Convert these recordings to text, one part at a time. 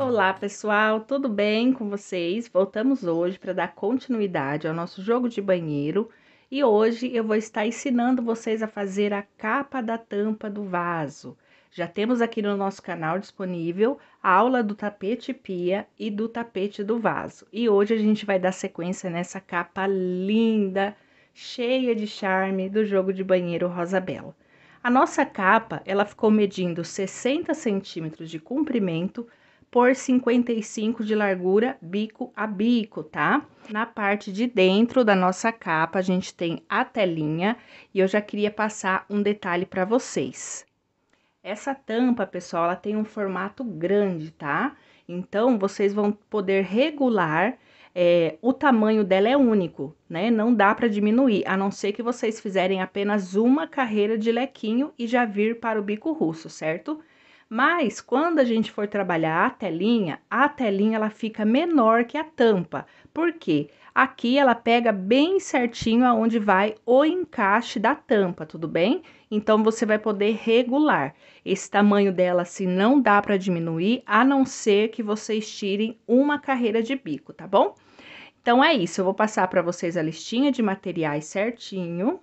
Olá, pessoal, tudo bem com vocês? Voltamos hoje para dar continuidade ao nosso jogo de banheiro e hoje eu vou estar ensinando vocês a fazer a capa da tampa do vaso. Já temos aqui no nosso canal disponível a aula do tapete pia e do tapete do vaso. E hoje a gente vai dar sequência nessa capa linda, cheia de charme do jogo de banheiro Rosa Bela. A nossa capa, ela ficou medindo 60 centímetros de comprimento por 55 de largura, bico a bico, tá? Na parte de dentro da nossa capa, a gente tem a telinha e eu já queria passar um detalhe para vocês. Essa tampa, pessoal, ela tem um formato grande, tá? Então, vocês vão poder regular é, o tamanho dela é único, né? Não dá para diminuir, a não ser que vocês fizerem apenas uma carreira de lequinho e já vir para o bico russo, certo? Mas quando a gente for trabalhar a telinha, a telinha ela fica menor que a tampa. Por quê? Aqui ela pega bem certinho aonde vai o encaixe da tampa, tudo bem? Então você vai poder regular. Esse tamanho dela se assim, não dá para diminuir, a não ser que vocês tirem uma carreira de bico, tá bom? Então é isso, eu vou passar para vocês a listinha de materiais certinho.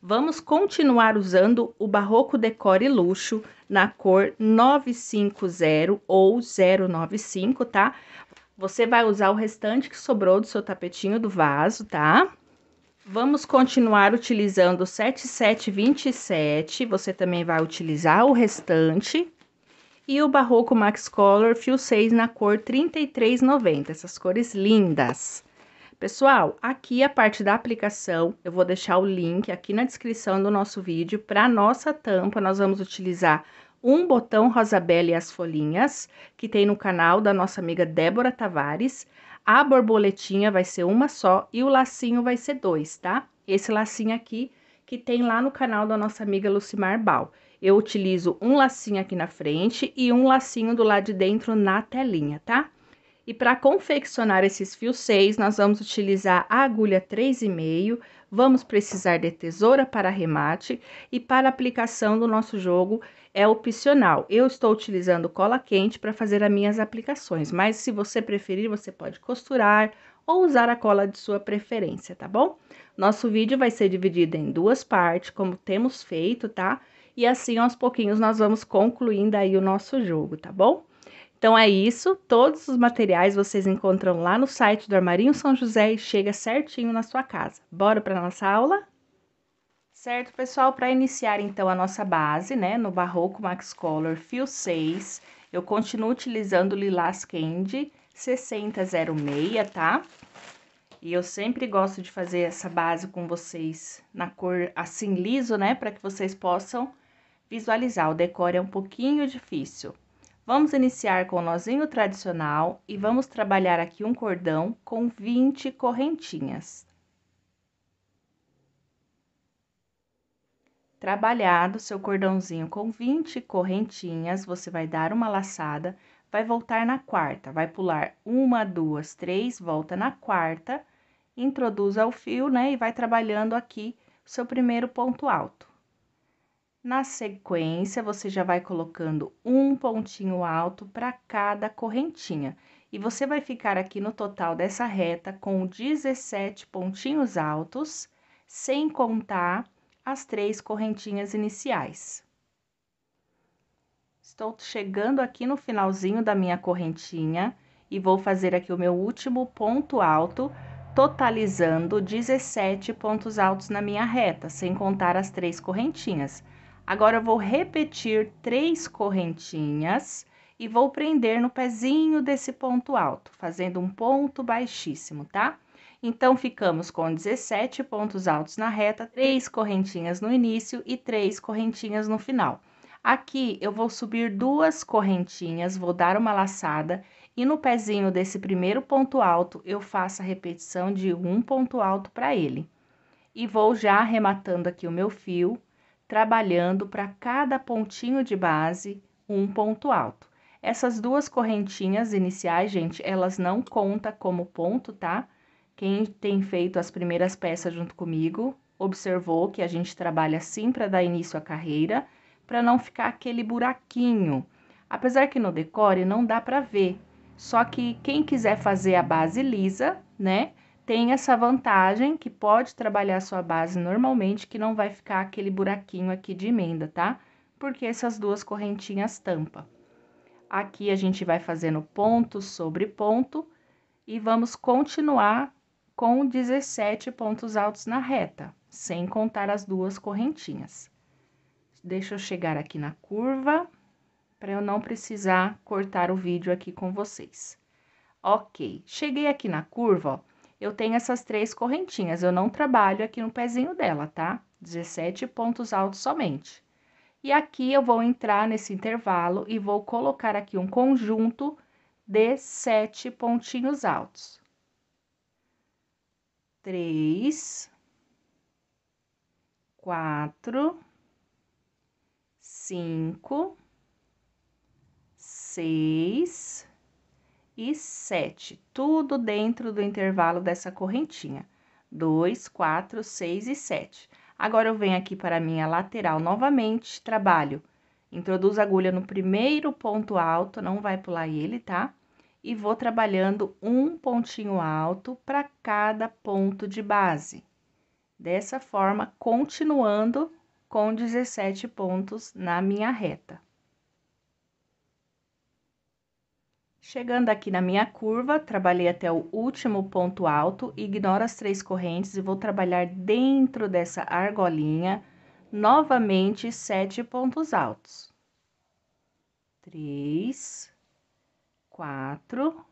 Vamos continuar usando o Barroco Decore Luxo na cor 950 ou 095, tá? Você vai usar o restante que sobrou do seu tapetinho do vaso, tá? Vamos continuar utilizando o 7727, você também vai utilizar o restante. E o Barroco Max Color Fio 6 na cor 3390, essas cores lindas. Pessoal, aqui a parte da aplicação, eu vou deixar o link aqui na descrição do nosso vídeo. Para nossa tampa, nós vamos utilizar um botão Rosabelle e as folhinhas, que tem no canal da nossa amiga Débora Tavares. A borboletinha vai ser uma só e o lacinho vai ser dois, tá? Esse lacinho aqui que tem lá no canal da nossa amiga Lucimar Bal. Eu utilizo um lacinho aqui na frente e um lacinho do lado de dentro na telinha, tá? E para confeccionar esses fios 6, nós vamos utilizar a agulha 3,5, vamos precisar de tesoura para arremate e para aplicação do nosso jogo é opcional. Eu estou utilizando cola quente para fazer as minhas aplicações, mas se você preferir, você pode costurar ou usar a cola de sua preferência, tá bom? Nosso vídeo vai ser dividido em duas partes, como temos feito, tá? E assim, aos pouquinhos, nós vamos concluindo aí o nosso jogo, tá bom? Então é isso, todos os materiais vocês encontram lá no site do Armarinho São José e chega certinho na sua casa. Bora para nossa aula? Certo, pessoal, para iniciar então a nossa base, né, no Barroco Max Color fio 6, eu continuo utilizando o Lilás Candy 6006, tá? E eu sempre gosto de fazer essa base com vocês na cor assim liso, né, para que vocês possam visualizar. O decore é um pouquinho difícil. Vamos iniciar com o nozinho tradicional e vamos trabalhar aqui um cordão com 20 correntinhas. Trabalhado seu cordãozinho com 20 correntinhas, você vai dar uma laçada, vai voltar na quarta, vai pular uma, duas, três, volta na quarta, introduza o fio, né, e vai trabalhando aqui seu primeiro ponto alto. Na sequência, você já vai colocando um pontinho alto para cada correntinha. E você vai ficar aqui no total dessa reta com 17 pontinhos altos, sem contar as três correntinhas iniciais. Estou chegando aqui no finalzinho da minha correntinha e vou fazer aqui o meu último ponto alto, totalizando 17 pontos altos na minha reta, sem contar as três correntinhas. Agora eu vou repetir três correntinhas e vou prender no pezinho desse ponto alto, fazendo um ponto baixíssimo, tá? Então, ficamos com 17 pontos altos na reta, três correntinhas no início e três correntinhas no final. Aqui, eu vou subir duas correntinhas, vou dar uma laçada e no pezinho desse primeiro ponto alto, eu faço a repetição de um ponto alto para ele. E vou já arrematando aqui o meu fio trabalhando para cada pontinho de base um ponto alto. Essas duas correntinhas iniciais, gente, elas não contam como ponto, tá? Quem tem feito as primeiras peças junto comigo observou que a gente trabalha assim para dar início à carreira, para não ficar aquele buraquinho. Apesar que no decore não dá para ver, só que quem quiser fazer a base lisa, né? tem essa vantagem que pode trabalhar sua base normalmente, que não vai ficar aquele buraquinho aqui de emenda, tá? Porque essas duas correntinhas tampa. Aqui a gente vai fazendo ponto sobre ponto e vamos continuar com 17 pontos altos na reta, sem contar as duas correntinhas. Deixa eu chegar aqui na curva, para eu não precisar cortar o vídeo aqui com vocês. Ok, cheguei aqui na curva, ó eu tenho essas três correntinhas. Eu não trabalho aqui no pezinho dela, tá? 17 pontos altos somente. E aqui eu vou entrar nesse intervalo e vou colocar aqui um conjunto de sete pontinhos altos. Três, quatro, cinco, seis, e 7, tudo dentro do intervalo dessa correntinha. 2, 4, 6 e 7. Agora eu venho aqui para a minha lateral novamente, trabalho, introduzo a agulha no primeiro ponto alto, não vai pular ele, tá? E vou trabalhando um pontinho alto para cada ponto de base. Dessa forma, continuando com 17 pontos na minha reta. Chegando aqui na minha curva, trabalhei até o último ponto alto, ignoro as três correntes e vou trabalhar dentro dessa argolinha, novamente sete pontos altos. Três, quatro,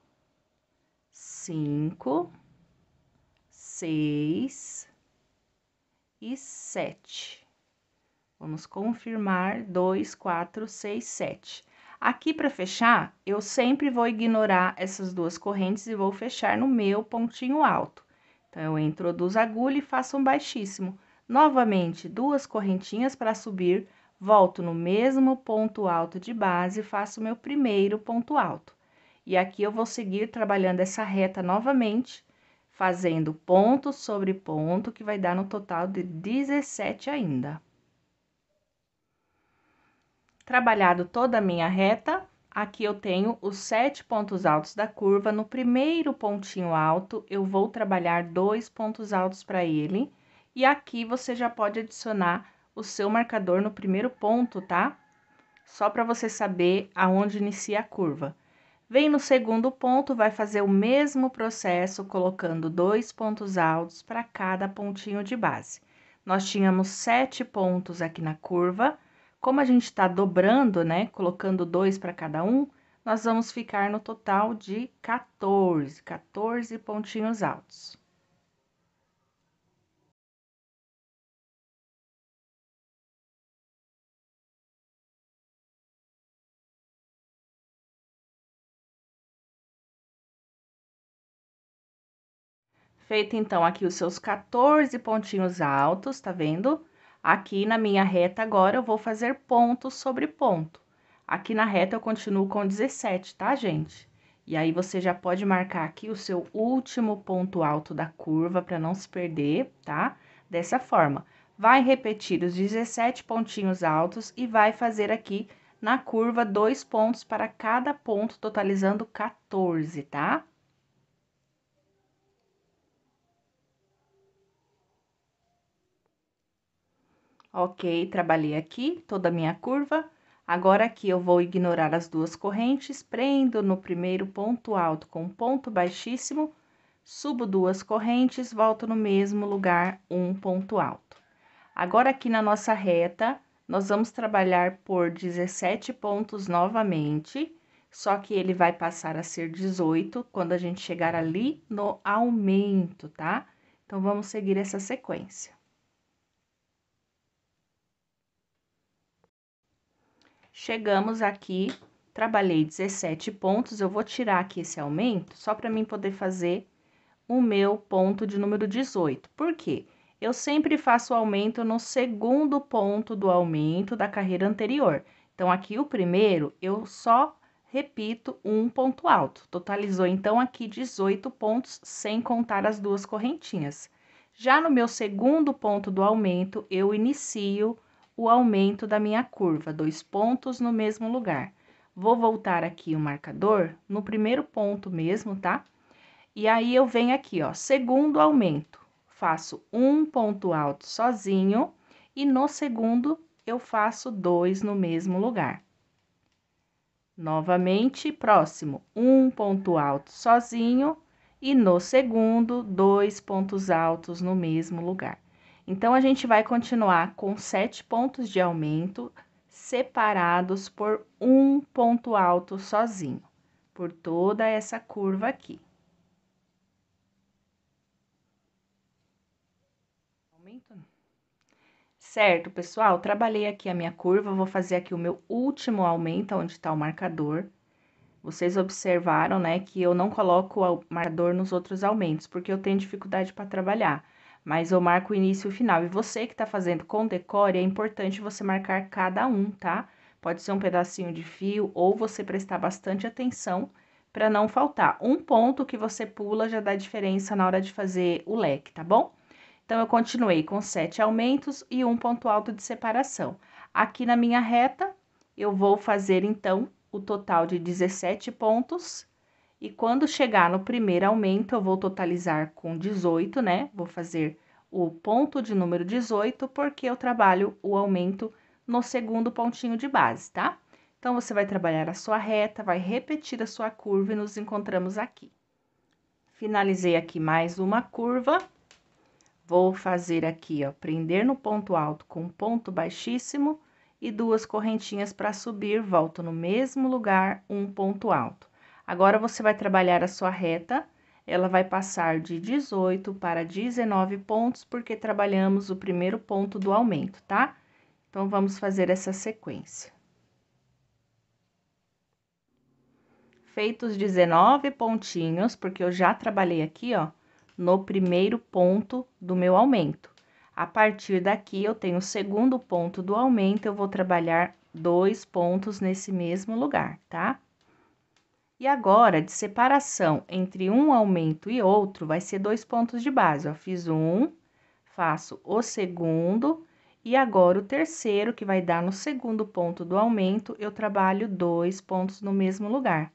cinco, seis e sete. Vamos confirmar, dois, quatro, seis, sete. Aqui para fechar, eu sempre vou ignorar essas duas correntes e vou fechar no meu pontinho alto. Então, eu introduzo a agulha e faço um baixíssimo. Novamente, duas correntinhas para subir, volto no mesmo ponto alto de base e faço meu primeiro ponto alto. E aqui eu vou seguir trabalhando essa reta novamente, fazendo ponto sobre ponto, que vai dar no total de 17 ainda. Trabalhado toda a minha reta, aqui eu tenho os sete pontos altos da curva. No primeiro pontinho alto, eu vou trabalhar dois pontos altos para ele. E aqui você já pode adicionar o seu marcador no primeiro ponto, tá? Só para você saber aonde inicia a curva. Vem no segundo ponto, vai fazer o mesmo processo, colocando dois pontos altos para cada pontinho de base. Nós tínhamos sete pontos aqui na curva, como a gente está dobrando, né, colocando dois para cada um, nós vamos ficar no total de 14, 14 pontinhos altos. Feito, então, aqui os seus 14 pontinhos altos, tá vendo? Aqui na minha reta agora eu vou fazer ponto sobre ponto. Aqui na reta eu continuo com 17, tá, gente? E aí você já pode marcar aqui o seu último ponto alto da curva para não se perder, tá? Dessa forma. Vai repetir os 17 pontinhos altos e vai fazer aqui na curva dois pontos para cada ponto, totalizando 14, tá? Ok, trabalhei aqui toda a minha curva. Agora aqui eu vou ignorar as duas correntes, prendo no primeiro ponto alto com ponto baixíssimo, subo duas correntes, volto no mesmo lugar, um ponto alto. Agora aqui na nossa reta, nós vamos trabalhar por 17 pontos novamente, só que ele vai passar a ser 18 quando a gente chegar ali no aumento, tá? Então, vamos seguir essa sequência. Chegamos aqui, trabalhei 17 pontos, eu vou tirar aqui esse aumento só para mim poder fazer o meu ponto de número 18. Por quê? Eu sempre faço o aumento no segundo ponto do aumento da carreira anterior. Então, aqui o primeiro, eu só repito um ponto alto. Totalizou, então, aqui 18 pontos, sem contar as duas correntinhas. Já no meu segundo ponto do aumento, eu inicio o aumento da minha curva, dois pontos no mesmo lugar. Vou voltar aqui o marcador no primeiro ponto mesmo, tá? E aí, eu venho aqui, ó, segundo aumento, faço um ponto alto sozinho e no segundo eu faço dois no mesmo lugar. Novamente, próximo, um ponto alto sozinho e no segundo, dois pontos altos no mesmo lugar. Então, a gente vai continuar com sete pontos de aumento separados por um ponto alto sozinho, por toda essa curva aqui. Certo, pessoal? Trabalhei aqui a minha curva, vou fazer aqui o meu último aumento, onde está o marcador. Vocês observaram, né, que eu não coloco o marcador nos outros aumentos, porque eu tenho dificuldade para trabalhar mas eu marco o início e o final. E você que está fazendo com decore, é importante você marcar cada um, tá? Pode ser um pedacinho de fio ou você prestar bastante atenção para não faltar. Um ponto que você pula já dá diferença na hora de fazer o leque, tá bom? Então, eu continuei com sete aumentos e um ponto alto de separação. Aqui na minha reta, eu vou fazer, então, o total de 17 pontos e quando chegar no primeiro aumento, eu vou totalizar com 18, né? Vou fazer o ponto de número 18, porque eu trabalho o aumento no segundo pontinho de base, tá? Então, você vai trabalhar a sua reta, vai repetir a sua curva e nos encontramos aqui. Finalizei aqui mais uma curva. Vou fazer aqui, ó, prender no ponto alto com ponto baixíssimo e duas correntinhas para subir, volto no mesmo lugar, um ponto alto. Agora você vai trabalhar a sua reta, ela vai passar de 18 para 19 pontos, porque trabalhamos o primeiro ponto do aumento, tá? Então, vamos fazer essa sequência. Feitos 19 pontinhos, porque eu já trabalhei aqui, ó, no primeiro ponto do meu aumento. A partir daqui, eu tenho o segundo ponto do aumento, eu vou trabalhar dois pontos nesse mesmo lugar, tá? E agora, de separação entre um aumento e outro, vai ser dois pontos de base. Ó, fiz um, faço o segundo, e agora o terceiro, que vai dar no segundo ponto do aumento, eu trabalho dois pontos no mesmo lugar.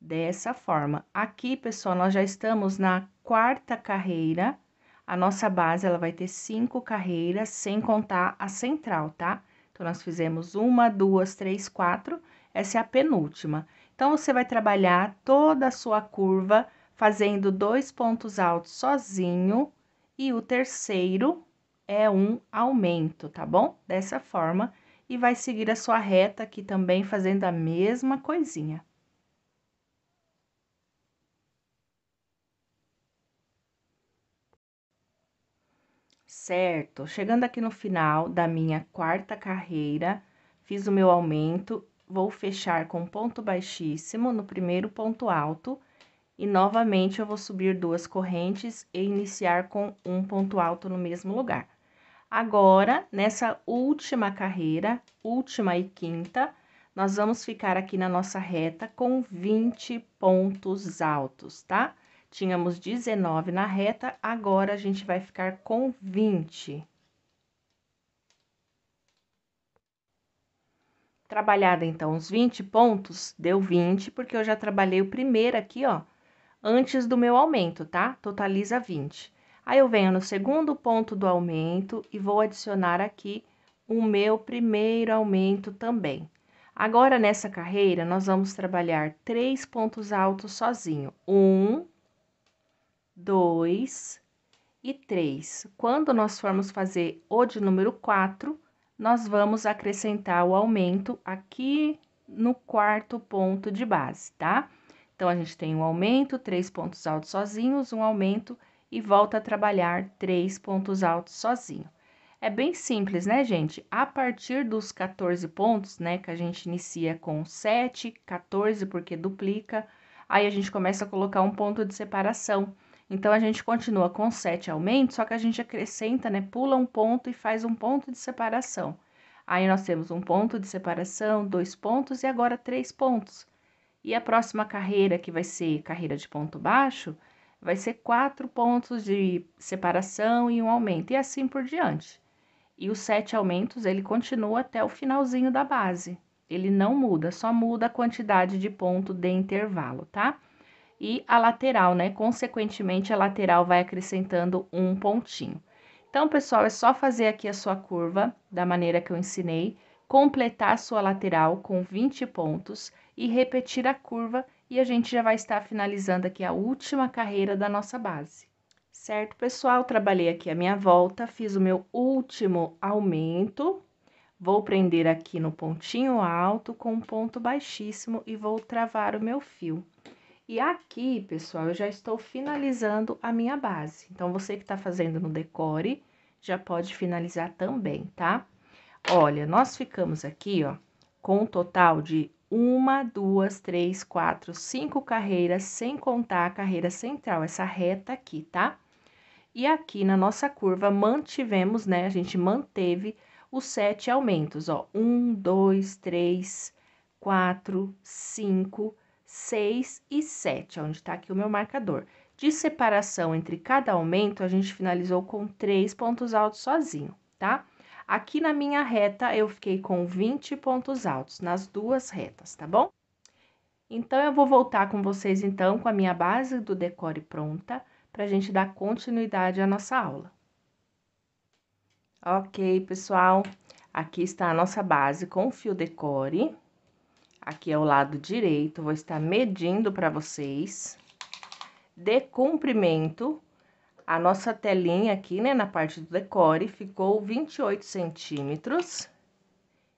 Dessa forma. Aqui, pessoal, nós já estamos na quarta carreira. A nossa base, ela vai ter cinco carreiras, sem contar a central, tá? Então, nós fizemos uma, duas, três, quatro. Essa é a penúltima. Então você vai trabalhar toda a sua curva fazendo dois pontos altos sozinho e o terceiro é um aumento, tá bom? Dessa forma e vai seguir a sua reta aqui também fazendo a mesma coisinha. Certo, chegando aqui no final da minha quarta carreira, fiz o meu aumento vou fechar com ponto baixíssimo no primeiro ponto alto e novamente eu vou subir duas correntes e iniciar com um ponto alto no mesmo lugar. Agora, nessa última carreira, última e quinta, nós vamos ficar aqui na nossa reta com 20 pontos altos, tá? Tínhamos 19 na reta, agora a gente vai ficar com 20. Trabalhada então os 20 pontos, deu 20, porque eu já trabalhei o primeiro aqui, ó, antes do meu aumento, tá? Totaliza 20. Aí eu venho no segundo ponto do aumento e vou adicionar aqui o meu primeiro aumento também. Agora, nessa carreira, nós vamos trabalhar três pontos altos sozinho. Um, dois e três. Quando nós formos fazer o de número quatro, nós vamos acrescentar o aumento aqui no quarto ponto de base, tá? Então, a gente tem um aumento, três pontos altos sozinhos, um aumento e volta a trabalhar três pontos altos sozinho. É bem simples, né, gente? A partir dos 14 pontos, né, que a gente inicia com 7, 14 porque duplica, aí a gente começa a colocar um ponto de separação. Então, a gente continua com sete aumentos, só que a gente acrescenta, né? Pula um ponto e faz um ponto de separação. Aí, nós temos um ponto de separação, dois pontos e agora três pontos. E a próxima carreira, que vai ser carreira de ponto baixo, vai ser quatro pontos de separação e um aumento, e assim por diante. E os sete aumentos, ele continua até o finalzinho da base. Ele não muda, só muda a quantidade de ponto de intervalo, tá? e a lateral, né? Consequentemente, a lateral vai acrescentando um pontinho. Então, pessoal, é só fazer aqui a sua curva da maneira que eu ensinei, completar a sua lateral com 20 pontos e repetir a curva e a gente já vai estar finalizando aqui a última carreira da nossa base. Certo, pessoal? Trabalhei aqui a minha volta, fiz o meu último aumento, vou prender aqui no pontinho alto com um ponto baixíssimo e vou travar o meu fio. E aqui, pessoal, eu já estou finalizando a minha base. Então, você que está fazendo no decore, já pode finalizar também, tá? Olha, nós ficamos aqui, ó, com um total de uma, duas, três, quatro, cinco carreiras, sem contar a carreira central, essa reta aqui, tá? E aqui na nossa curva mantivemos, né, a gente manteve os sete aumentos, ó, um, dois, três, quatro, cinco, 6 e 7, onde está aqui o meu marcador. De separação entre cada aumento, a gente finalizou com três pontos altos sozinho, tá? Aqui na minha reta, eu fiquei com 20 pontos altos, nas duas retas, tá bom? Então, eu vou voltar com vocês, então, com a minha base do decore pronta, para a gente dar continuidade à nossa aula. Ok, pessoal, aqui está a nossa base com fio decore. Aqui é o lado direito, vou estar medindo para vocês. De comprimento, a nossa telinha aqui, né, na parte do decore, ficou 28 centímetros.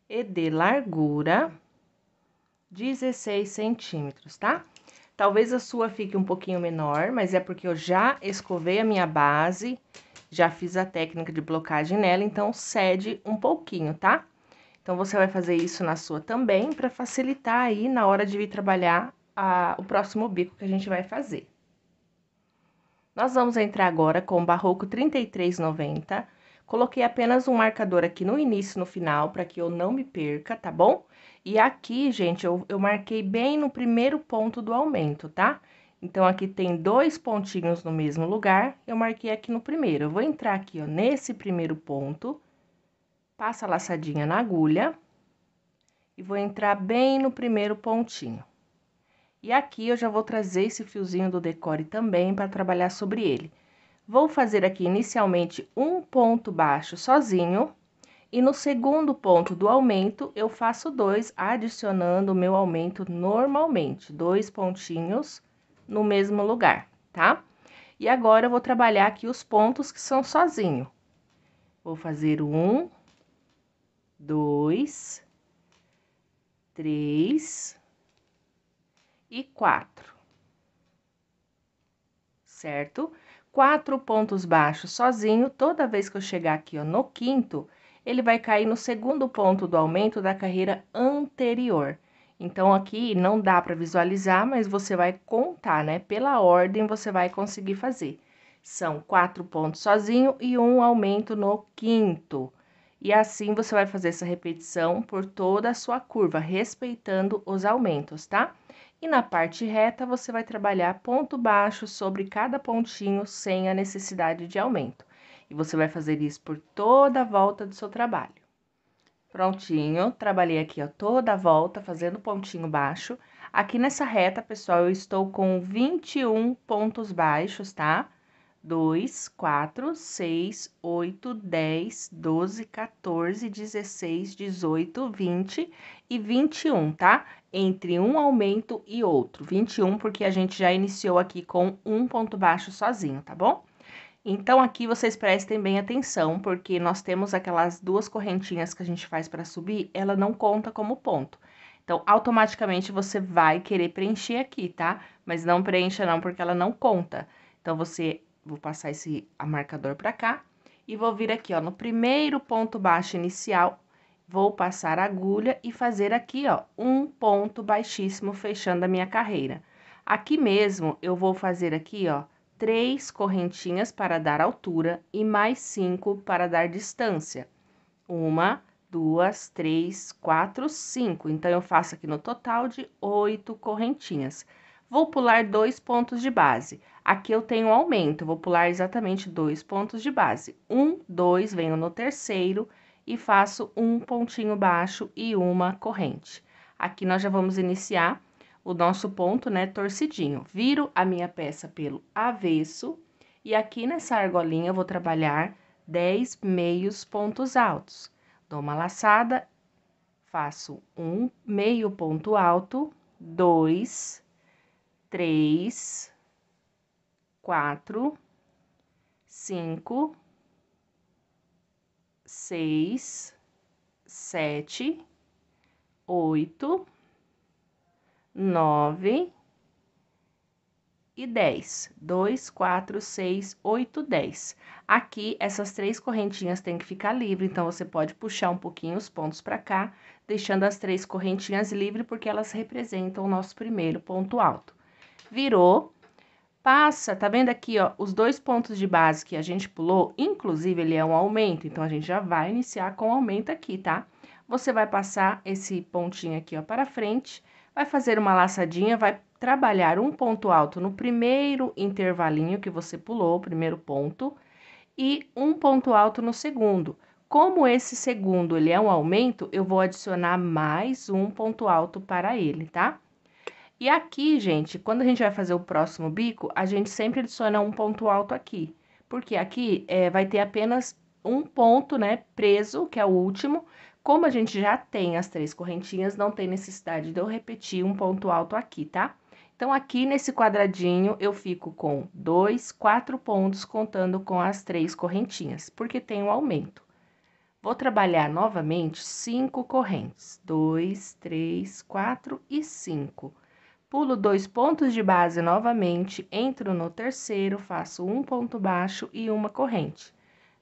E de largura, 16 centímetros, tá? Talvez a sua fique um pouquinho menor, mas é porque eu já escovei a minha base, já fiz a técnica de blocagem nela, então cede um pouquinho, tá? Então você vai fazer isso na sua também para facilitar aí na hora de vir trabalhar a, o próximo bico que a gente vai fazer. Nós vamos entrar agora com o barroco 3390. Coloquei apenas um marcador aqui no início e no final, para que eu não me perca, tá bom? E aqui, gente, eu, eu marquei bem no primeiro ponto do aumento, tá? Então, aqui tem dois pontinhos no mesmo lugar, eu marquei aqui no primeiro. Eu vou entrar aqui, ó, nesse primeiro ponto, Passa a laçadinha na agulha e vou entrar bem no primeiro pontinho. E aqui eu já vou trazer esse fiozinho do decore também para trabalhar sobre ele. Vou fazer aqui inicialmente um ponto baixo sozinho, e no segundo ponto do aumento, eu faço dois, adicionando o meu aumento normalmente, dois pontinhos no mesmo lugar, tá? E agora, eu vou trabalhar aqui os pontos que são sozinho. Vou fazer um, dois, três e quatro, certo? Quatro pontos baixos sozinho, toda vez que eu chegar aqui ó, no quinto, ele vai cair no segundo ponto do aumento da carreira anterior. Então, aqui não dá para visualizar, mas você vai contar, né? Pela ordem, você vai conseguir fazer. São quatro pontos sozinho e um aumento no quinto. E assim você vai fazer essa repetição por toda a sua curva, respeitando os aumentos, tá? E na parte reta, você vai trabalhar ponto baixo sobre cada pontinho sem a necessidade de aumento. E você vai fazer isso por toda a volta do seu trabalho. Prontinho, trabalhei aqui, ó, toda a volta, fazendo pontinho baixo. Aqui nessa reta, pessoal, eu estou com 21 pontos baixos, tá? 2, 4, 6, 8, 10, 12, 14, 16, 18, 20 e 21, tá? Entre um aumento e outro. 21 porque a gente já iniciou aqui com um ponto baixo sozinho, tá bom? Então, aqui vocês prestem bem atenção, porque nós temos aquelas duas correntinhas que a gente faz para subir, ela não conta como ponto. Então, automaticamente você vai querer preencher aqui, tá? Mas não preencha não, porque ela não conta. Então, você vou passar esse marcador para cá e vou vir aqui, ó, no primeiro ponto baixo inicial, vou passar a agulha e fazer aqui, ó, um ponto baixíssimo fechando a minha carreira. Aqui mesmo, eu vou fazer aqui, ó, três correntinhas para dar altura e mais cinco para dar distância. Uma, duas, três, quatro, cinco. Então, eu faço aqui no total de oito correntinhas. Vou pular dois pontos de base. Aqui eu tenho um aumento, vou pular exatamente dois pontos de base. Um, dois, venho no terceiro e faço um pontinho baixo e uma corrente. Aqui nós já vamos iniciar o nosso ponto, né, torcidinho. Viro a minha peça pelo avesso e aqui nessa argolinha eu vou trabalhar dez meios pontos altos. Dou uma laçada, faço um meio ponto alto, dois, três, quatro, cinco, seis, sete, oito, nove e dez. Dois, quatro, seis, oito, dez. Aqui, essas três correntinhas têm que ficar livre, então você pode puxar um pouquinho os pontos para cá, deixando as três correntinhas livres, porque elas representam o nosso primeiro ponto alto. Virou, passa, tá vendo aqui, ó, os dois pontos de base que a gente pulou, inclusive ele é um aumento, então a gente já vai iniciar com aumento aqui, tá? Você vai passar esse pontinho aqui, ó, para frente, vai fazer uma laçadinha, vai trabalhar um ponto alto no primeiro intervalinho que você pulou, primeiro ponto, e um ponto alto no segundo. Como esse segundo ele é um aumento, eu vou adicionar mais um ponto alto para ele, tá? E aqui, gente, quando a gente vai fazer o próximo bico, a gente sempre adiciona um ponto alto aqui. Porque aqui é, vai ter apenas um ponto, né, preso, que é o último. Como a gente já tem as três correntinhas, não tem necessidade de eu repetir um ponto alto aqui, tá? Então, aqui nesse quadradinho, eu fico com dois, quatro pontos, contando com as três correntinhas, porque tem um aumento. Vou trabalhar novamente cinco correntes. Dois, três, quatro e cinco pulo dois pontos de base novamente, entro no terceiro, faço um ponto baixo e uma corrente.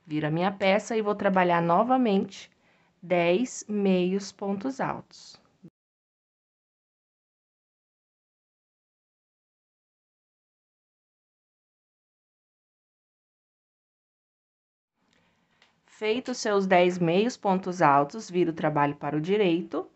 Viro a minha peça e vou trabalhar novamente 10 meios pontos altos. Feito seus 10 meios pontos altos, viro o trabalho para o direito,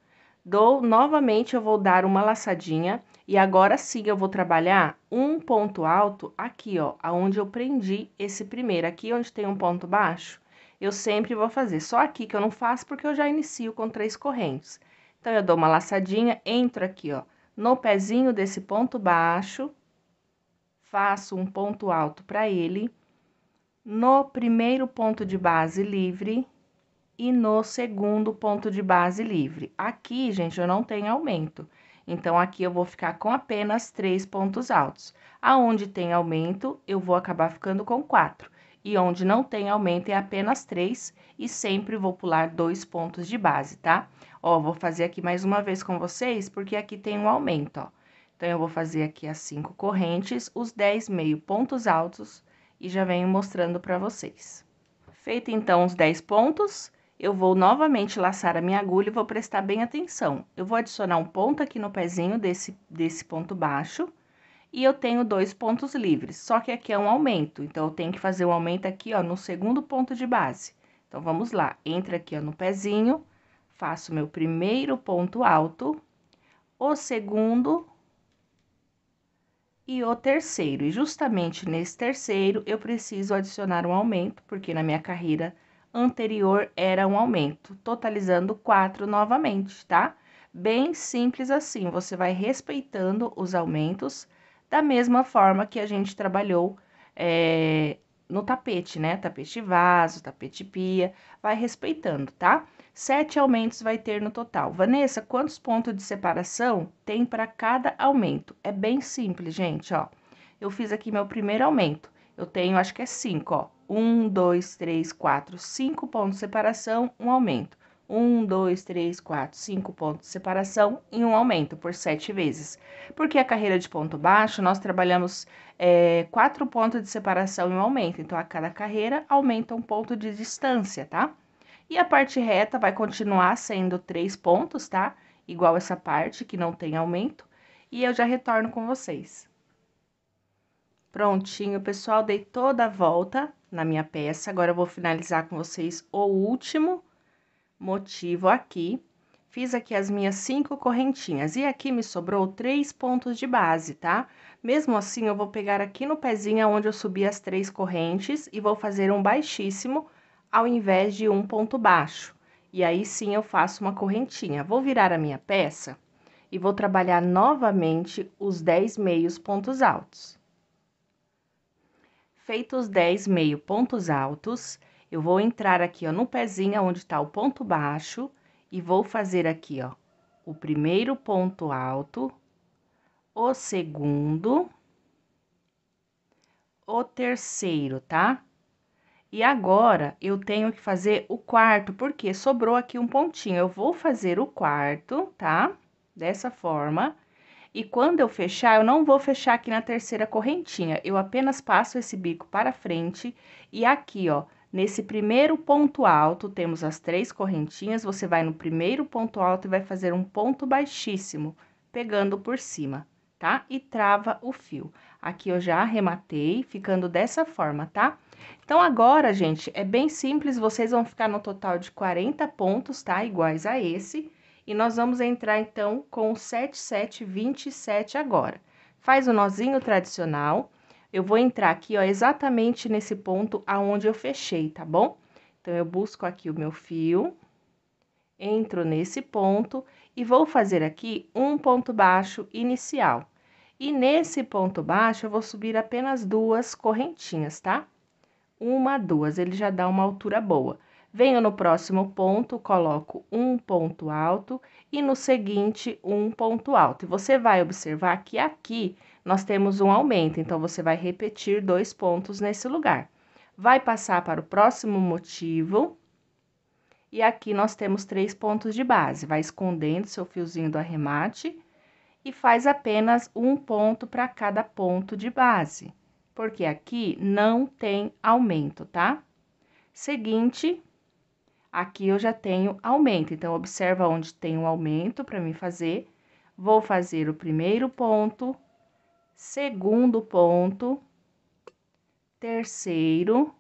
dou novamente eu vou dar uma laçadinha e agora sim eu vou trabalhar um ponto alto aqui, ó, aonde eu prendi esse primeiro. Aqui onde tem um ponto baixo, eu sempre vou fazer. Só aqui que eu não faço porque eu já inicio com três correntes. Então, eu dou uma laçadinha, entro aqui, ó, no pezinho desse ponto baixo, faço um ponto alto para ele, no primeiro ponto de base livre e no segundo ponto de base livre. Aqui, gente, eu não tenho aumento. Então, aqui eu vou ficar com apenas três pontos altos. Aonde tem aumento, eu vou acabar ficando com quatro. E onde não tem aumento é apenas três e sempre vou pular dois pontos de base, tá? Ó, vou fazer aqui mais uma vez com vocês, porque aqui tem um aumento, ó. Então, eu vou fazer aqui as cinco correntes, os dez meio pontos altos e já venho mostrando para vocês. Feito, então, os dez pontos, eu vou novamente laçar a minha agulha e vou prestar bem atenção. Eu vou adicionar um ponto aqui no pezinho desse, desse ponto baixo e eu tenho dois pontos livres, só que aqui é um aumento, então eu tenho que fazer um aumento aqui, ó, no segundo ponto de base. Então, vamos lá, entra aqui, ó, no pezinho, faço meu primeiro ponto alto, o segundo e o terceiro. E justamente nesse terceiro, eu preciso adicionar um aumento, porque na minha carreira anterior era um aumento, totalizando 4 novamente, tá? Bem simples assim, você vai respeitando os aumentos da mesma forma que a gente trabalhou é, no tapete, né? Tapete vaso, tapete pia, vai respeitando, tá? Sete aumentos vai ter no total. Vanessa, quantos pontos de separação tem para cada aumento? É bem simples, gente, ó. Eu fiz aqui meu primeiro aumento. Eu tenho, acho que é 5, ó. 1, 2, 3, 4, 5 pontos de separação, um aumento. 1, 2, 3, 4, 5 pontos de separação e um aumento por 7 vezes. Porque a carreira de ponto baixo, nós trabalhamos é, 4 pontos de separação e um aumento. Então, a cada carreira aumenta um ponto de distância, tá? E a parte reta vai continuar sendo 3 pontos, tá? Igual essa parte que não tem aumento. E eu já retorno com vocês. Prontinho, pessoal, dei toda a volta na minha peça. Agora eu vou finalizar com vocês o último motivo aqui. Fiz aqui as minhas cinco correntinhas e aqui me sobrou três pontos de base, tá? Mesmo assim, eu vou pegar aqui no pezinho onde eu subi as três correntes e vou fazer um baixíssimo ao invés de um ponto baixo. E aí sim eu faço uma correntinha. Vou virar a minha peça e vou trabalhar novamente os dez meios pontos altos. Feito os 10 meio pontos altos, eu vou entrar aqui, ó, no pezinho onde tá o ponto baixo e vou fazer aqui, ó, o primeiro ponto alto, o segundo, o terceiro, tá? E agora, eu tenho que fazer o quarto, porque sobrou aqui um pontinho. Eu vou fazer o quarto, tá? Dessa forma. E quando eu fechar, eu não vou fechar aqui na terceira correntinha. Eu apenas passo esse bico para frente e aqui, ó, nesse primeiro ponto alto, temos as três correntinhas. Você vai no primeiro ponto alto e vai fazer um ponto baixíssimo, pegando por cima, tá? E trava o fio. Aqui eu já arrematei, ficando dessa forma, tá? Então, agora, gente, é bem simples, vocês vão ficar no total de 40 pontos, tá? Iguais a esse. E nós vamos entrar então com o 7727 agora. Faz o nozinho tradicional. Eu vou entrar aqui, ó, exatamente nesse ponto aonde eu fechei, tá bom? Então, eu busco aqui o meu fio, entro nesse ponto e vou fazer aqui um ponto baixo inicial. E nesse ponto baixo, eu vou subir apenas duas correntinhas, tá? Uma, duas, ele já dá uma altura boa. Venho no próximo ponto, coloco um ponto alto e no seguinte um ponto alto. E você vai observar que aqui nós temos um aumento, então você vai repetir dois pontos nesse lugar. Vai passar para o próximo motivo e aqui nós temos três pontos de base. Vai escondendo seu fiozinho do arremate e faz apenas um ponto para cada ponto de base, porque aqui não tem aumento, tá? Seguinte, Aqui eu já tenho aumento, então observa onde tem o um aumento para mim fazer. Vou fazer o primeiro ponto, segundo ponto, terceiro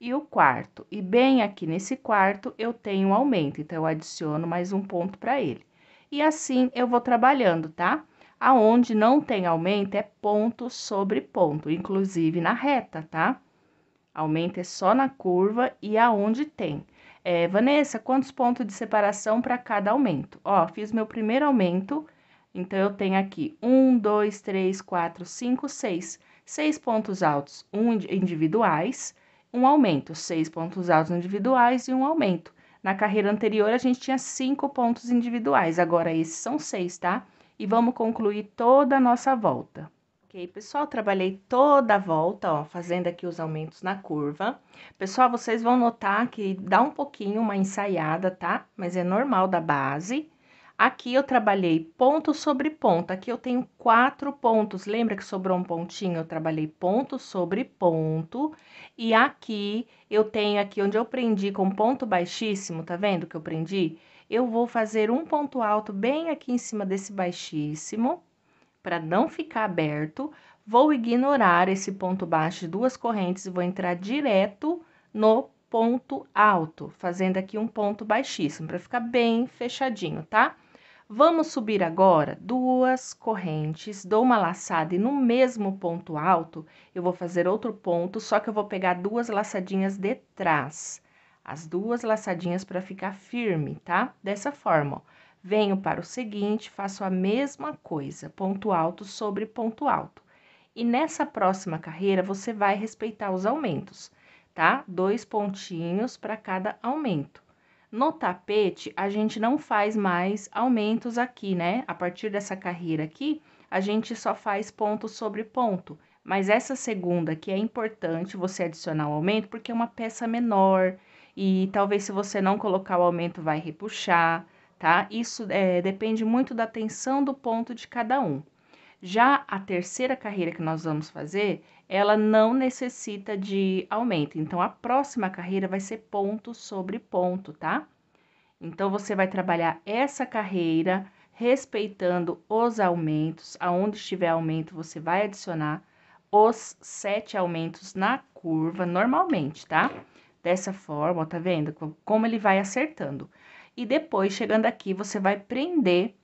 e o quarto. E bem aqui nesse quarto eu tenho um aumento, então eu adiciono mais um ponto para ele. E assim eu vou trabalhando, tá? Aonde não tem aumento é ponto sobre ponto, inclusive na reta, tá? Aumenta é só na curva e aonde tem é, Vanessa, quantos pontos de separação para cada aumento? Ó, fiz meu primeiro aumento, então eu tenho aqui um, dois, três, quatro, cinco, seis, Seis pontos altos um individuais, um aumento. Seis pontos altos individuais e um aumento. Na carreira anterior, a gente tinha cinco pontos individuais, agora esses são seis, tá? E vamos concluir toda a nossa volta. Ok, pessoal, trabalhei toda a volta, ó, fazendo aqui os aumentos na curva. Pessoal, vocês vão notar que dá um pouquinho uma ensaiada, tá? Mas é normal da base. Aqui eu trabalhei ponto sobre ponto, aqui eu tenho quatro pontos, lembra que sobrou um pontinho? Eu trabalhei ponto sobre ponto, e aqui eu tenho aqui onde eu prendi com ponto baixíssimo, tá vendo que eu prendi? Eu vou fazer um ponto alto bem aqui em cima desse baixíssimo, para não ficar aberto, vou ignorar esse ponto baixo de duas correntes e vou entrar direto no ponto alto, fazendo aqui um ponto baixíssimo, para ficar bem fechadinho, tá? Vamos subir agora duas correntes, dou uma laçada e no mesmo ponto alto eu vou fazer outro ponto, só que eu vou pegar duas laçadinhas de trás, as duas laçadinhas para ficar firme, tá? Dessa forma, ó. Venho para o seguinte, faço a mesma coisa, ponto alto sobre ponto alto. E nessa próxima carreira você vai respeitar os aumentos, tá? Dois pontinhos para cada aumento. No tapete, a gente não faz mais aumentos aqui, né? A partir dessa carreira aqui, a gente só faz ponto sobre ponto. Mas essa segunda que é importante você adicionar o aumento porque é uma peça menor e talvez se você não colocar o aumento vai repuxar tá? Isso é, depende muito da tensão do ponto de cada um. Já a terceira carreira que nós vamos fazer, ela não necessita de aumento. Então, a próxima carreira vai ser ponto sobre ponto, tá? Então, você vai trabalhar essa carreira respeitando os aumentos. Aonde estiver aumento, você vai adicionar os sete aumentos na curva normalmente, tá? Dessa forma, ó, tá vendo? Como ele vai acertando. E depois, chegando aqui, você vai prender,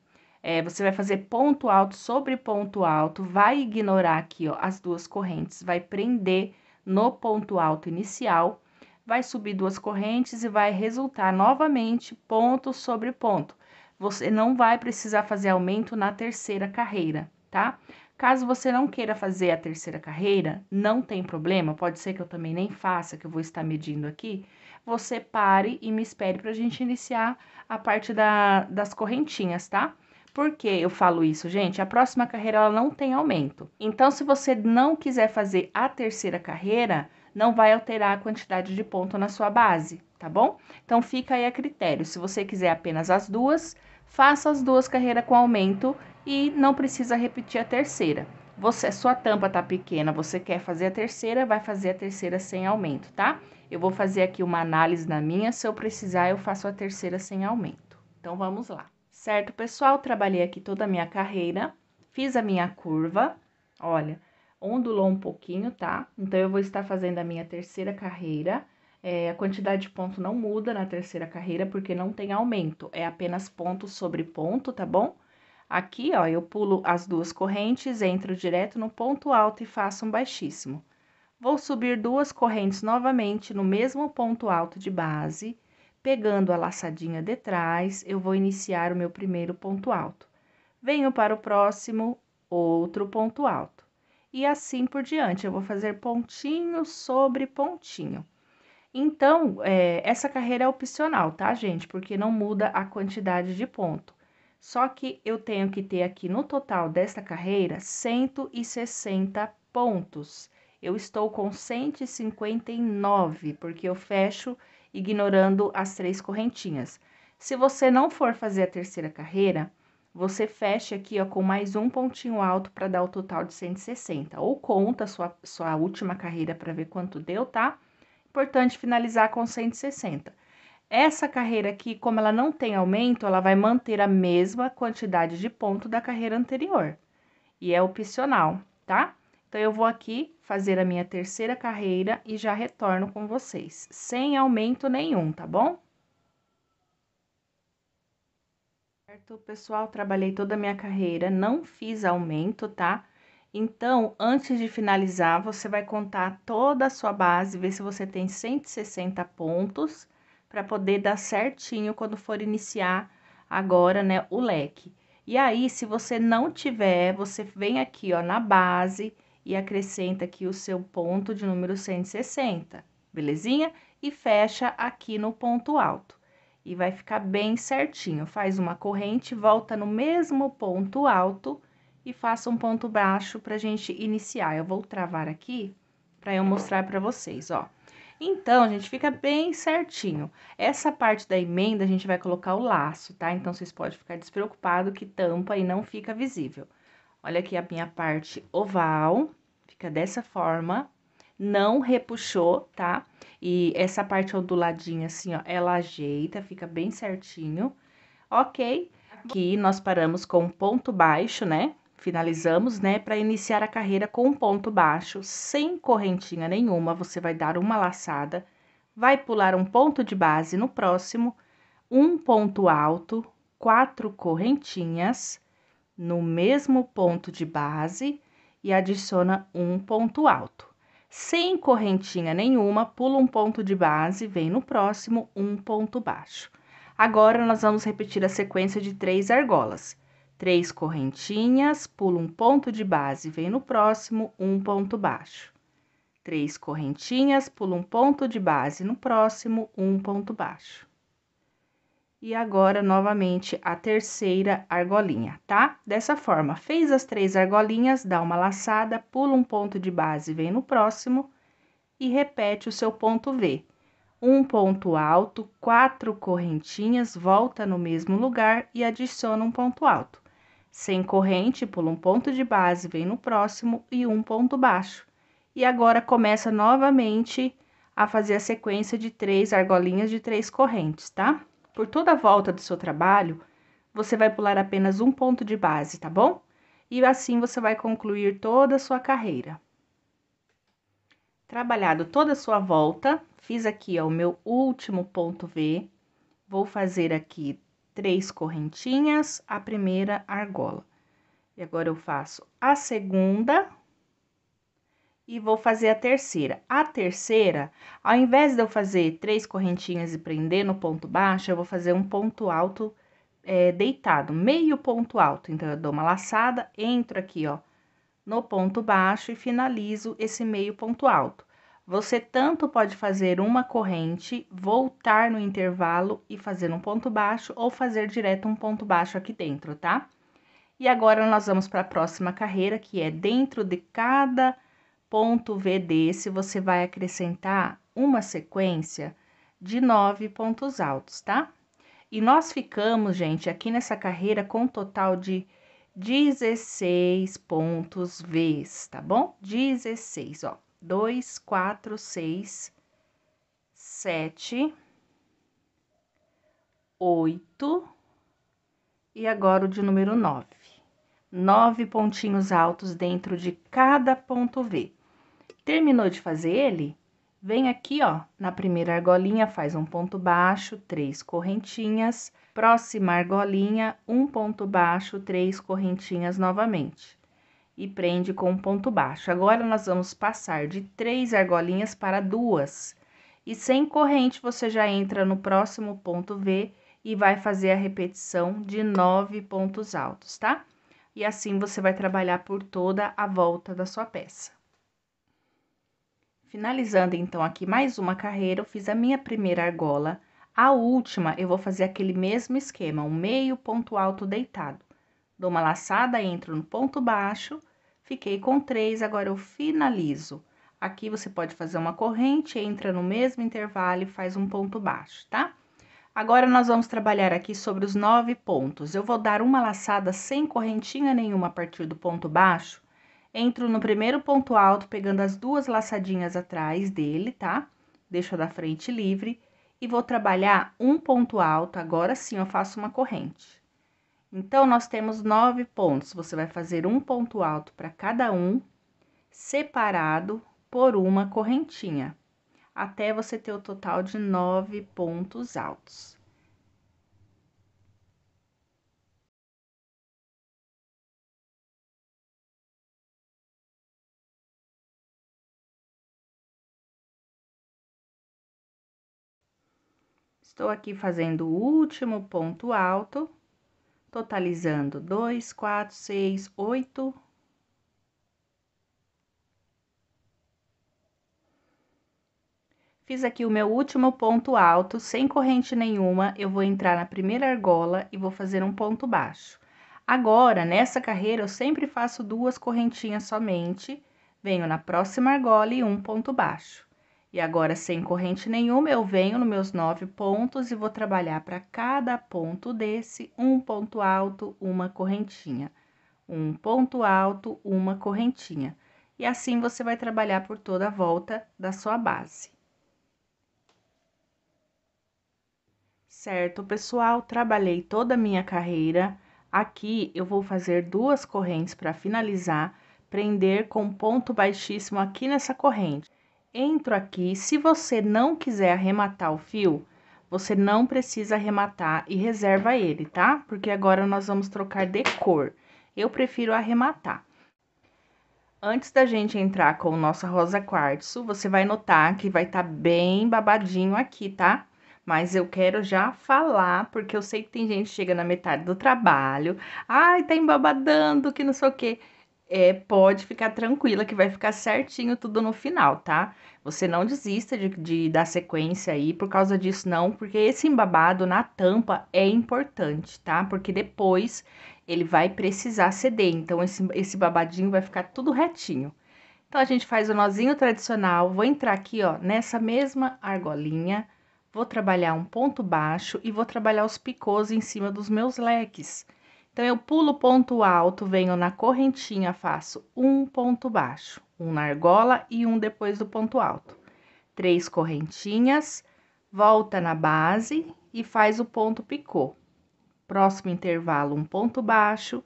é, você vai fazer ponto alto sobre ponto alto, vai ignorar aqui, ó, as duas correntes, vai prender no ponto alto inicial, vai subir duas correntes e vai resultar novamente ponto sobre ponto. Você não vai precisar fazer aumento na terceira carreira tá? Caso você não queira fazer a terceira carreira, não tem problema, pode ser que eu também nem faça, que eu vou estar medindo aqui. Você pare e me espere para a gente iniciar a parte da, das correntinhas, tá? Por que eu falo isso, gente? A próxima carreira ela não tem aumento. Então, se você não quiser fazer a terceira carreira, não vai alterar a quantidade de ponto na sua base, tá bom? Então, fica aí a critério. Se você quiser apenas as duas, Faça as duas carreiras com aumento e não precisa repetir a terceira. Você, sua tampa tá pequena, você quer fazer a terceira, vai fazer a terceira sem aumento, tá? Eu vou fazer aqui uma análise na minha, se eu precisar eu faço a terceira sem aumento. Então vamos lá. Certo, pessoal? Trabalhei aqui toda a minha carreira, fiz a minha curva, olha, ondulou um pouquinho, tá? Então eu vou estar fazendo a minha terceira carreira é, a quantidade de ponto não muda na terceira carreira porque não tem aumento, é apenas ponto sobre ponto, tá bom? Aqui, ó, eu pulo as duas correntes, entro direto no ponto alto e faço um baixíssimo. Vou subir duas correntes novamente no mesmo ponto alto de base, pegando a laçadinha de trás, eu vou iniciar o meu primeiro ponto alto. Venho para o próximo, outro ponto alto. E assim por diante, eu vou fazer pontinho sobre pontinho. Então, é, essa carreira é opcional, tá, gente? Porque não muda a quantidade de ponto. Só que eu tenho que ter aqui no total desta carreira 160 pontos. Eu estou com 159, porque eu fecho ignorando as três correntinhas. Se você não for fazer a terceira carreira, você fecha aqui ó, com mais um pontinho alto para dar o total de 160. Ou conta sua, sua última carreira para ver quanto deu, tá? importante finalizar com 160. Essa carreira aqui, como ela não tem aumento, ela vai manter a mesma quantidade de ponto da carreira anterior. E é opcional, tá? Então, eu vou aqui fazer a minha terceira carreira e já retorno com vocês, sem aumento nenhum, tá bom? Certo, pessoal, trabalhei toda a minha carreira, não fiz aumento, tá? Então, antes de finalizar, você vai contar toda a sua base, ver se você tem 160 pontos para poder dar certinho quando for iniciar agora, né, o leque. E aí, se você não tiver, você vem aqui, ó, na base e acrescenta aqui o seu ponto de número 160, belezinha? E fecha aqui no ponto alto. E vai ficar bem certinho. Faz uma corrente, volta no mesmo ponto alto e faço um ponto baixo para a gente iniciar. Eu vou travar aqui para eu mostrar para vocês, ó. Então, gente, fica bem certinho. Essa parte da emenda a gente vai colocar o laço, tá? Então, vocês podem ficar despreocupado que tampa e não fica visível. Olha aqui a minha parte oval, fica dessa forma, não repuxou, tá? E essa parte onduladinha assim, ó, ela ajeita, fica bem certinho, ok? Aqui nós paramos com ponto baixo, né? finalizamos, né? Para iniciar a carreira com um ponto baixo, sem correntinha nenhuma, você vai dar uma laçada, vai pular um ponto de base no próximo, um ponto alto, quatro correntinhas no mesmo ponto de base e adiciona um ponto alto. Sem correntinha nenhuma, pula um ponto de base, vem no próximo um ponto baixo. Agora nós vamos repetir a sequência de três argolas três correntinhas, pulo um ponto de base, vem no próximo, um ponto baixo. Três correntinhas, pulo um ponto de base no próximo, um ponto baixo. E agora, novamente, a terceira argolinha, tá? Dessa forma, fez as três argolinhas, dá uma laçada, pula um ponto de base, vem no próximo e repete o seu ponto V. Um ponto alto, quatro correntinhas, volta no mesmo lugar e adiciona um ponto alto. Sem corrente, pula um ponto de base, vem no próximo e um ponto baixo. E agora começa novamente a fazer a sequência de três argolinhas de três correntes, tá? Por toda a volta do seu trabalho, você vai pular apenas um ponto de base, tá bom? E assim você vai concluir toda a sua carreira. Trabalhado toda a sua volta, fiz aqui ó, o meu último ponto V, vou fazer aqui três correntinhas, a primeira argola. E agora eu faço a segunda e vou fazer a terceira. A terceira, ao invés de eu fazer três correntinhas e prender no ponto baixo, eu vou fazer um ponto alto é, deitado, meio ponto alto. Então, eu dou uma laçada, entro aqui, ó, no ponto baixo e finalizo esse meio ponto alto. Você tanto pode fazer uma corrente, voltar no intervalo e fazer um ponto baixo, ou fazer direto um ponto baixo aqui dentro, tá? E agora nós vamos para a próxima carreira, que é dentro de cada ponto V desse, você vai acrescentar uma sequência de nove pontos altos, tá? E nós ficamos, gente, aqui nessa carreira com um total de 16 pontos Vs, tá bom? 16, ó dois, quatro, seis, sete, oito e agora o de número nove. Nove pontinhos altos dentro de cada ponto V. Terminou de fazer ele? Vem aqui, ó, na primeira argolinha faz um ponto baixo, três correntinhas. Próxima argolinha, um ponto baixo, três correntinhas novamente e prende com um ponto baixo. Agora nós vamos passar de três argolinhas para duas. E sem corrente você já entra no próximo ponto V e vai fazer a repetição de nove pontos altos, tá? E assim você vai trabalhar por toda a volta da sua peça. Finalizando então aqui mais uma carreira, eu fiz a minha primeira argola. A última eu vou fazer aquele mesmo esquema, um meio ponto alto deitado. Dou uma laçada, entro no ponto baixo Fiquei com três, agora eu finalizo. Aqui você pode fazer uma corrente, entra no mesmo intervalo e faz um ponto baixo, tá? Agora, nós vamos trabalhar aqui sobre os nove pontos. Eu vou dar uma laçada sem correntinha nenhuma a partir do ponto baixo. Entro no primeiro ponto alto, pegando as duas laçadinhas atrás dele, tá? Deixo a da frente livre e vou trabalhar um ponto alto. Agora sim, eu faço uma corrente. Então, nós temos nove pontos. Você vai fazer um ponto alto para cada um, separado por uma correntinha, até você ter o total de nove pontos altos. Estou aqui fazendo o último ponto alto totalizando 2, 4, 6, 8. Fiz aqui o meu último ponto alto, sem corrente nenhuma, eu vou entrar na primeira argola e vou fazer um ponto baixo. Agora, nessa carreira, eu sempre faço duas correntinhas somente, venho na próxima argola e um ponto baixo. E agora, sem corrente nenhuma, eu venho nos meus nove pontos e vou trabalhar para cada ponto desse um ponto alto, uma correntinha. Um ponto alto, uma correntinha. E assim você vai trabalhar por toda a volta da sua base. Certo, pessoal, trabalhei toda a minha carreira. Aqui eu vou fazer duas correntes para finalizar, prender com ponto baixíssimo aqui nessa corrente entro aqui. Se você não quiser arrematar o fio, você não precisa arrematar e reserva ele, tá? Porque agora nós vamos trocar de cor. Eu prefiro arrematar. Antes da gente entrar com nossa rosa quartzo, você vai notar que vai estar tá bem babadinho aqui, tá? Mas eu quero já falar, porque eu sei que tem gente que chega na metade do trabalho. Ai, tá embabadando, que não sei o quê é, pode ficar tranquila que vai ficar certinho tudo no final, tá? Você não desista de, de dar sequência aí por causa disso, não, porque esse embabado na tampa é importante, tá? Porque depois ele vai precisar ceder, então esse, esse babadinho vai ficar tudo retinho. Então, a gente faz o nozinho tradicional, vou entrar aqui, ó, nessa mesma argolinha, vou trabalhar um ponto baixo e vou trabalhar os picôs em cima dos meus leques. Então, eu pulo ponto alto, venho na correntinha, faço um ponto baixo, um na argola e um depois do ponto alto. Três correntinhas, volta na base e faz o ponto picô. Próximo intervalo, um ponto baixo,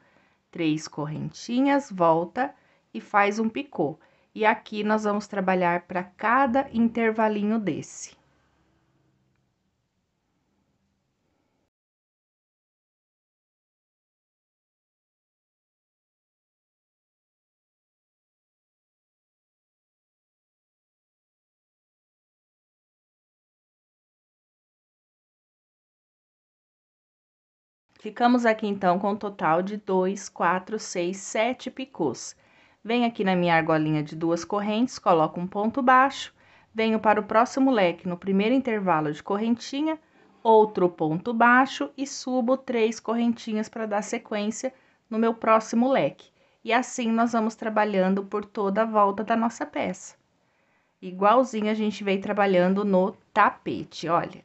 três correntinhas, volta e faz um picô. E aqui nós vamos trabalhar para cada intervalinho desse. Ficamos aqui então com um total de 2, 4, 6, 7 picôs. Venho aqui na minha argolinha de duas correntes, coloco um ponto baixo, venho para o próximo leque no primeiro intervalo de correntinha, outro ponto baixo e subo três correntinhas para dar sequência no meu próximo leque. E assim nós vamos trabalhando por toda a volta da nossa peça. Igualzinho a gente veio trabalhando no tapete, olha.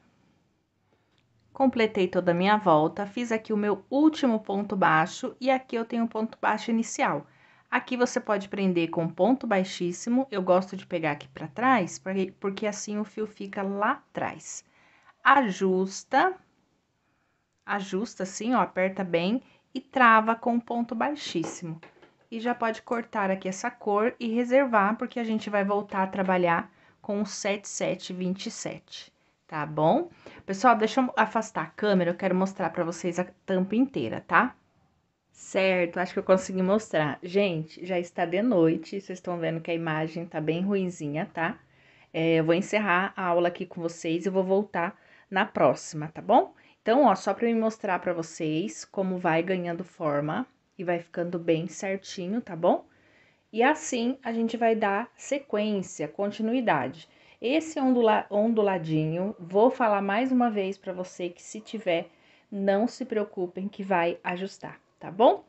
Completei toda a minha volta, fiz aqui o meu último ponto baixo e aqui eu tenho o ponto baixo inicial. Aqui você pode prender com ponto baixíssimo, eu gosto de pegar aqui para trás, porque assim o fio fica lá atrás. Ajusta, ajusta assim, ó, aperta bem e trava com ponto baixíssimo. E já pode cortar aqui essa cor e reservar, porque a gente vai voltar a trabalhar com o 7727 tá bom? Pessoal, deixa eu afastar a câmera, eu quero mostrar pra vocês a tampa inteira, tá? Certo, acho que eu consegui mostrar. Gente, já está de noite, vocês estão vendo que a imagem tá bem ruinzinha, tá? É, eu vou encerrar a aula aqui com vocês e vou voltar na próxima, tá bom? Então, ó, só para eu mostrar para vocês como vai ganhando forma e vai ficando bem certinho, tá bom? E assim a gente vai dar sequência, continuidade. Esse é ondula onduladinho, vou falar mais uma vez para você que se tiver, não se preocupem que vai ajustar, tá bom?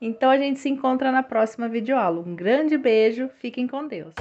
Então a gente se encontra na próxima videoaula. Um grande beijo, fiquem com Deus.